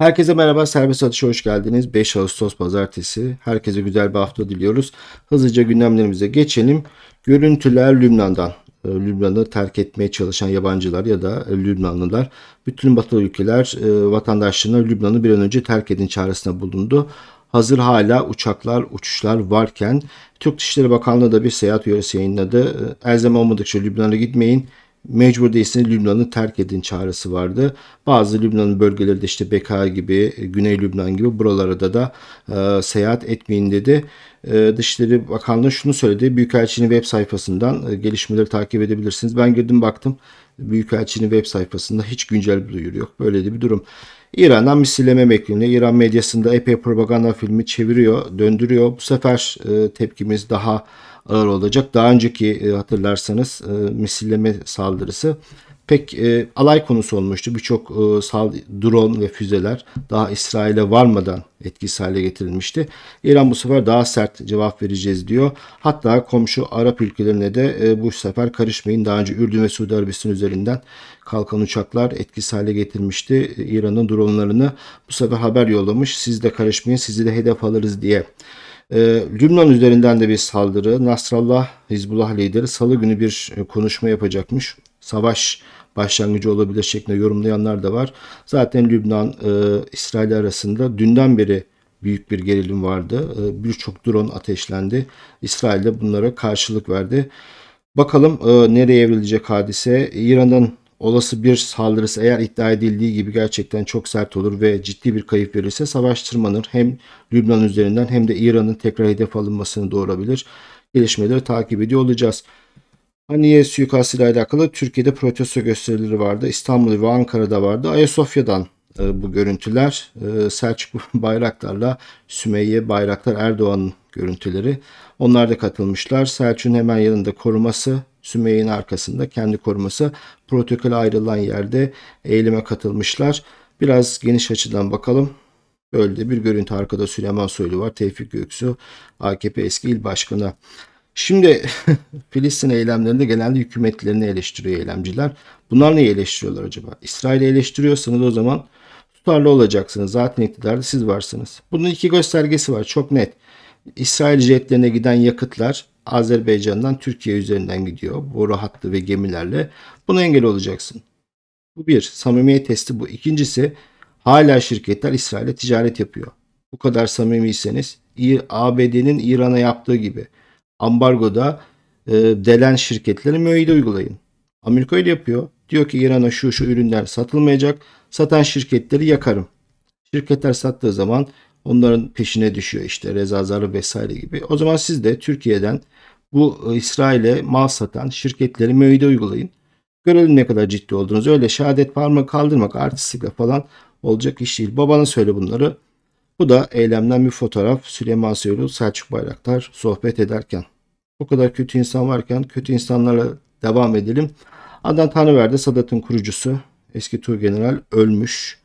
Herkese merhaba, serbest atışa hoş geldiniz. 5 Ağustos Pazartesi. Herkese güzel bir hafta diliyoruz. Hızlıca gündemlerimize geçelim. Görüntüler Lübnan'dan. Ee, Lübnan'ı terk etmeye çalışan yabancılar ya da e, Lübnanlılar bütün batılı ülkeler e, vatandaşlarına Lübnan'ı bir an önce terk edin çağrısına bulundu. Hazır hala uçaklar, uçuşlar varken Türk Dışişleri Bakanlığı da bir seyahat uyarısı yayınladı. E, Elzem olmadıkça Lübnan'a gitmeyin mecbur değilsin Lübnan'ı terk edin çağrısı vardı. Bazı Lübnan'ın bölgeleri işte Beka gibi, Güney Lübnan gibi buralarda da e, seyahat etmeyin dedi. E, Dışişleri Bakanlığı şunu söyledi. Büyükelçinin web sayfasından e, gelişmeleri takip edebilirsiniz. Ben girdim baktım. Büyükelçinin web sayfasında hiç güncel bir duyuru yok. Böyle de bir durum. İran'dan misilleme bekleniliyor. İran medyasında epey propaganda filmi çeviriyor, döndürüyor. Bu sefer e, tepkimiz daha ağır olacak. Daha önceki e, hatırlarsanız e, misilleme saldırısı pek e, alay konusu olmuştu. Birçok e, drone ve füzeler daha İsrail'e varmadan etkisiz hale getirilmişti. İran bu sefer daha sert cevap vereceğiz diyor. Hatta komşu Arap ülkelerine de bu sefer karışmayın. Daha önce Ürdün ve Suudi Arabistan üzerinden kalkan uçaklar etkisiz hale getirmişti İran'ın dronelarını Bu sefer haber yollamış. Siz de karışmayın, sizi de hedef alırız diye. E, Lübnan üzerinden de bir saldırı. Nasrallah, Hizbullah lideri salı günü bir e, konuşma yapacakmış. Savaş başlangıcı olabilir şeklinde yorumlayanlar da var. Zaten Lübnan, e, İsrail arasında dünden beri büyük bir gerilim vardı. E, Birçok drone ateşlendi. İsrail de bunlara karşılık verdi. Bakalım e, nereye evrilecek hadise. İran'ın Olası bir saldırısı eğer iddia edildiği gibi gerçekten çok sert olur ve ciddi bir kayıp verirse savaş tırmanır. Hem Lübnan üzerinden hem de İran'ın tekrar hedef alınmasını doğurabilir. Gelişmeleri takip ediyor olacağız. Haniye suikastıyla alakalı Türkiye'de protesto gösterileri vardı. İstanbul ve Ankara'da vardı. Ayasofya'dan e, bu görüntüler e, Selçuk Bayraktar'la Sümeyye Bayraktar Erdoğan'ın görüntüleri. Onlar da katılmışlar. Selçuk'un hemen yanında koruması Sümeyye'nin arkasında kendi koruması protokol ayrılan yerde eğilime katılmışlar. Biraz geniş açıdan bakalım. Böyle bir görüntü arkada Süleyman Soylu var. Tevfik Göksu AKP eski il başkanı. Şimdi Filistin eylemlerinde genelde hükümetlerini eleştiriyor eylemciler. Bunlar neyi eleştiriyorlar acaba? İsrail'i eleştiriyorsanız o zaman tutarlı olacaksınız. Zaten iktidarda siz varsınız. Bunun iki göstergesi var çok net. İsrail jetlerine giden yakıtlar Azerbaycan'dan Türkiye üzerinden gidiyor boru hattı ve gemilerle. Buna engel olacaksın. Bu bir. Samimiyet testi bu. İkincisi hala şirketler İsrail'e ticaret yapıyor. Bu kadar samimiyseniz ABD'nin İran'a yaptığı gibi ambargoda e, delen şirketlere müeyyide uygulayın. Amerika öyle yapıyor. Diyor ki İran'a şu şu ürünler satılmayacak. Satan şirketleri yakarım. Şirketler sattığı zaman Onların peşine düşüyor işte Reza Zarı vesaire gibi. O zaman siz de Türkiye'den bu e, İsrail'e mal satan şirketleri müeyyide uygulayın. Görelim ne kadar ciddi oldunuz. Öyle şehadet parmağı kaldırmak artistikle falan olacak iş değil. Babana söyle bunları. Bu da eylemden bir fotoğraf. Süleyman Soylu, Selçuk Bayraktar sohbet ederken. O kadar kötü insan varken kötü insanlarla devam edelim. Adnan Tanrıver de Sadat'ın kurucusu. Eski Tuğ General ölmüş.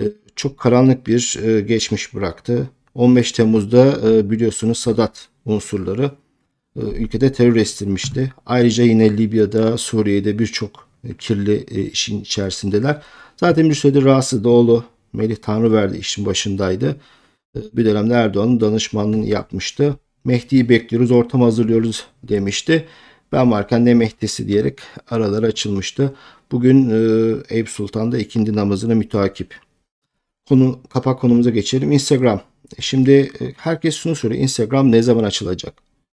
E, çok karanlık bir e, geçmiş bıraktı. 15 Temmuz'da e, biliyorsunuz Sadat unsurları e, ülkede terör estirmişti. Ayrıca yine Libya'da, Suriye'de birçok e, kirli e, işin içerisindeler. Zaten bir süredir rahatsız oğlu Melih Tanrıverdi işin başındaydı. E, bir dönemde Erdoğan'ın danışmanlığını yapmıştı. Mehdi'yi bekliyoruz, ortam hazırlıyoruz demişti. Ben varken ne Mehdi'si diyerek aralar açılmıştı. Bugün e, Eyüp Sultan'da ikindi namazına mütakip konu kapak konumuza geçelim. Instagram. E, şimdi e, herkes şunu soruyor. Instagram ne zaman açılacak?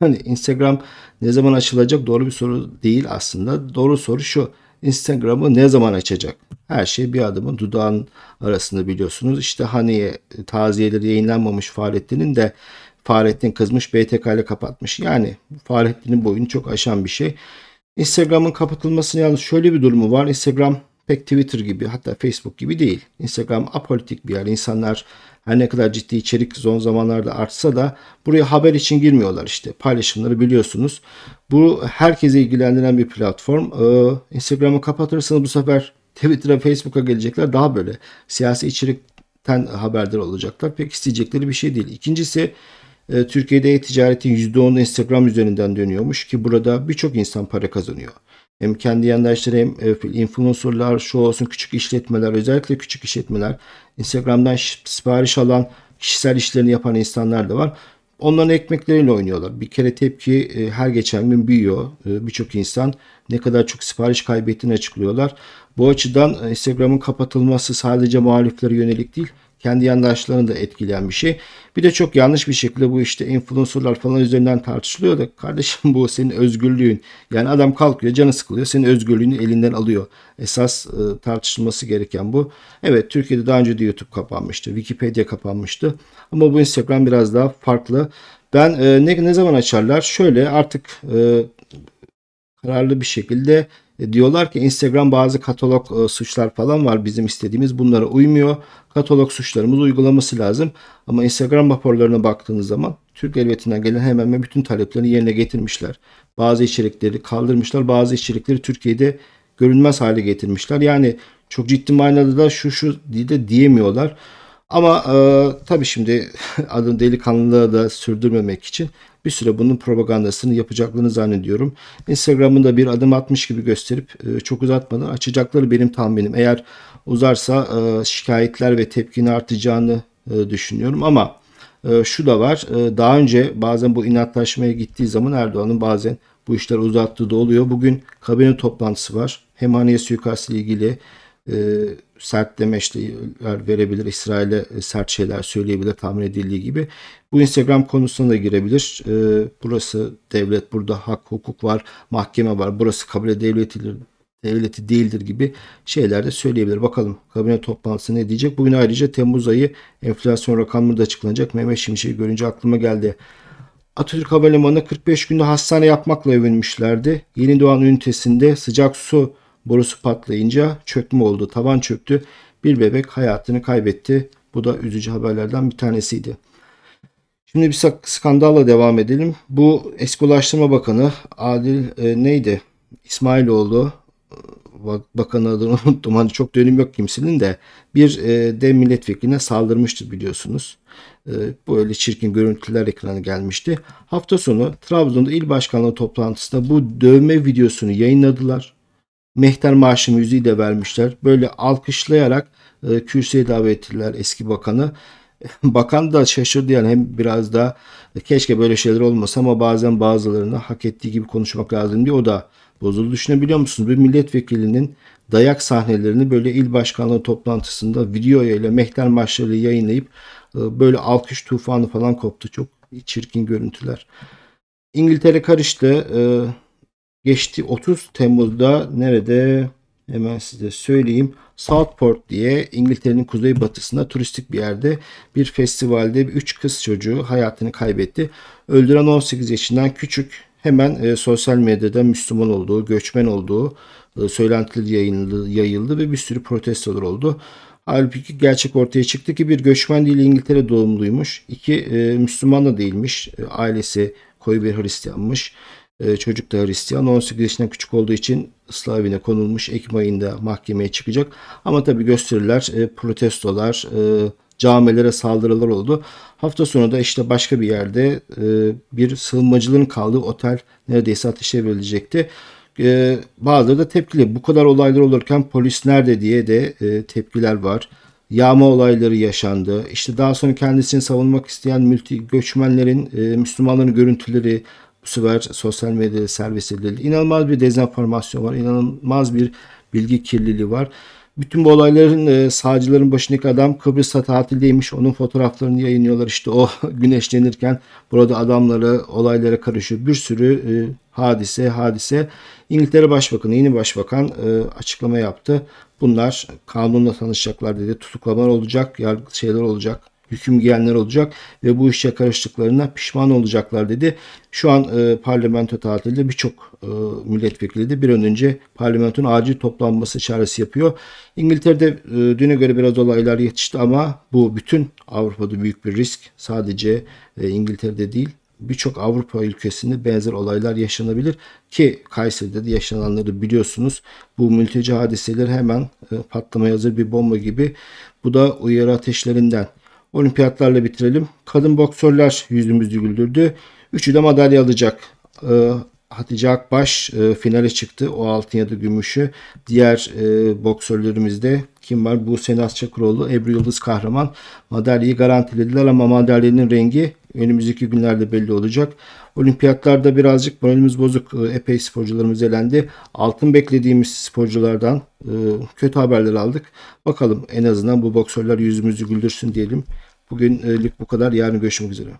Hani Instagram ne zaman açılacak doğru bir soru değil aslında. Doğru soru şu. Instagram'ı ne zaman açacak? Her şey bir adımın dudağın arasında biliyorsunuz. İşte hani taziyeleri yayınlanmamış Fahrettin'in de Fahrettin kızmış BTK ile kapatmış. Yani Fahrettin'in boyunu çok aşan bir şey. Instagram'ın kapatılmasının yalnız şöyle bir durumu var. Instagram pek Twitter gibi hatta Facebook gibi değil. Instagram apolitik bir yer. İnsanlar her ne kadar ciddi içerik son zamanlarda artsa da buraya haber için girmiyorlar işte. Paylaşımları biliyorsunuz. Bu herkese ilgilendiren bir platform. Ee, Instagram'ı kapatırsanız bu sefer Twitter'a, Facebook'a gelecekler daha böyle siyasi içerikten haberdar olacaklar. Pek isteyecekleri bir şey değil. İkincisi e, Türkiye'de e-ticaretin %10'u Instagram üzerinden dönüyormuş ki burada birçok insan para kazanıyor. Hem kendi yandaşları hem e, influencerlar, şu olsun küçük işletmeler, özellikle küçük işletmeler, Instagram'dan sipariş alan, kişisel işlerini yapan insanlar da var. Onların ekmekleriyle oynuyorlar. Bir kere tepki e, her geçen gün büyüyor. Birçok insan ne kadar çok sipariş kaybettiğini açıklıyorlar. Bu açıdan Instagram'ın kapatılması sadece muhaliflere yönelik değil, kendi yandaşlarını da etkileyen bir şey. Bir de çok yanlış bir şekilde bu işte influencerlar falan üzerinden tartışılıyor da kardeşim bu senin özgürlüğün. Yani adam kalkıyor canı sıkılıyor senin özgürlüğünü elinden alıyor. Esas e, tartışılması gereken bu. Evet Türkiye'de daha önce de YouTube kapanmıştı. Wikipedia kapanmıştı. Ama bu Instagram biraz daha farklı. Ben e, ne, ne zaman açarlar? Şöyle artık e, kararlı bir şekilde e, diyorlar ki Instagram bazı katalog e, suçlar falan var bizim istediğimiz bunlara uymuyor. Katalog suçlarımız uygulaması lazım. Ama Instagram raporlarına baktığınız zaman Türk Elbetinden gelen hemen hemen bütün taleplerini yerine getirmişler. Bazı içerikleri kaldırmışlar bazı içerikleri Türkiye'de görünmez hale getirmişler. Yani çok ciddi manada da şu şu diye de diyemiyorlar. Ama e, tabii şimdi adın delikanlılığı da sürdürmemek için bir süre bunun propagandasını yapacaklarını zannediyorum. Instagram'ın da bir adım atmış gibi gösterip e, çok uzatmadan açacakları benim tahminim. Eğer uzarsa e, şikayetler ve tepkinin artacağını e, düşünüyorum ama e, şu da var. E, daha önce bazen bu inatlaşmaya gittiği zaman Erdoğan'ın bazen bu işler uzattığı da oluyor. Bugün kabine toplantısı var. Hemhaneye suikastı ile ilgili e, sert demeçler verebilir. İsrail'e e, sert şeyler söyleyebilir tahmin edildiği gibi. Bu Instagram konusuna da girebilir. E, burası devlet, burada hak, hukuk var, mahkeme var. Burası kabile devletidir, devleti değildir gibi şeyler de söyleyebilir. Bakalım kabine toplantısı ne diyecek. Bugün ayrıca Temmuz ayı enflasyon rakamları da açıklanacak. Mehmet Şimşek'i görünce aklıma geldi. Atatürk Havalimanı 45 günde hastane yapmakla övünmüşlerdi. Yeni doğan ünitesinde sıcak su borusu patlayınca çökme oldu. Tavan çöktü. Bir bebek hayatını kaybetti. Bu da üzücü haberlerden bir tanesiydi. Şimdi bir skandalla devam edelim. Bu eski Ulaştırma Bakanı Adil e, neydi? İsmailoğlu e, bakanı adını unuttum. Hani çok dönüm yok kimsenin de bir e, dev milletvekiline saldırmıştı biliyorsunuz. E, böyle çirkin görüntüler ekranı gelmişti. Hafta sonu Trabzon'da il başkanlığı toplantısında bu dövme videosunu yayınladılar mehter marşı müziği de vermişler. Böyle alkışlayarak e, kürsüye davet ettiler eski bakanı. Bakan da şaşırdı yani hem biraz da e, keşke böyle şeyler olmasa ama bazen bazılarını hak ettiği gibi konuşmak lazım diye o da bozuldu. Düşünebiliyor musunuz? Bir milletvekilinin dayak sahnelerini böyle il başkanlığı toplantısında video ile mehter maçları yayınlayıp e, böyle alkış tufanı falan koptu. Çok çirkin görüntüler. İngiltere karıştı. E, geçti 30 Temmuz'da nerede hemen size söyleyeyim. Southport diye İngiltere'nin kuzey batısında turistik bir yerde bir festivalde 3 kız çocuğu hayatını kaybetti. Öldüren 18 yaşından küçük hemen e, sosyal medyada Müslüman olduğu, göçmen olduğu e, söylentileri yayıldı, yayıldı ve bir sürü protestolar oldu. Halbuki gerçek ortaya çıktı ki bir göçmen değil İngiltere doğumluymuş. İki e, Müslüman da değilmiş. E, ailesi koyu bir Hristiyanmış. E, çocuk da Hristiyan. 18 yaşından küçük olduğu için ıslah konulmuş. Ekim ayında mahkemeye çıkacak. Ama tabii gösteriler, e, protestolar, e, camilere saldırılar oldu. Hafta sonu da işte başka bir yerde e, bir sığınmacıların kaldığı otel neredeyse ateşe verilecekti. E, bazıları da tepkili. Bu kadar olaylar olurken polis nerede diye de e, tepkiler var. Yağma olayları yaşandı. İşte daha sonra kendisini savunmak isteyen mülti göçmenlerin, Müslümanların görüntüleri, bu sefer sosyal medya servisiyle inanılmaz bir dezenformasyon var. inanılmaz bir bilgi kirliliği var. Bütün bu olayların e, sağcıların başındaki adam Kıbrıs'ta tatildeymiş. Onun fotoğraflarını yayınlıyorlar. İşte o güneşlenirken burada adamları olaylara karışıyor. Bir sürü e, hadise hadise. İngiltere Başbakanı yeni başbakan e, açıklama yaptı. Bunlar kanunla tanışacaklar dedi. Tutuklamalar olacak, yargı şeyler olacak hüküm giyenler olacak ve bu işe karıştıklarına pişman olacaklar dedi. Şu an e, parlamento tatilinde birçok e, milletvekili de bir an önce parlamentonun acil toplanması çaresi yapıyor. İngiltere'de e, düne göre biraz olaylar yetişti ama bu bütün Avrupa'da büyük bir risk. Sadece e, İngiltere'de değil birçok Avrupa ülkesinde benzer olaylar yaşanabilir ki Kayseri'de de yaşananları biliyorsunuz. Bu mülteci hadiseleri hemen e, patlamaya hazır bir bomba gibi. Bu da uyarı ateşlerinden olimpiyatlarla bitirelim. Kadın boksörler yüzümüzü güldürdü. Üçü de madalya alacak. Ee, Hatice Akbaş e, finale çıktı. O altın ya da gümüşü. Diğer e, boksörlerimizde kim var? Bu Buse Çakıroğlu, Ebru Yıldız Kahraman madalyayı garantilediler ama madalyanın rengi önümüzdeki günlerde belli olacak. Olimpiyatlarda birazcık moralimiz bozuk. E, epey sporcularımız elendi. Altın beklediğimiz sporculardan kötü haberler aldık. Bakalım en azından bu boksörler yüzümüzü güldürsün diyelim. Bugünlük e, bu kadar. Yarın görüşmek üzere.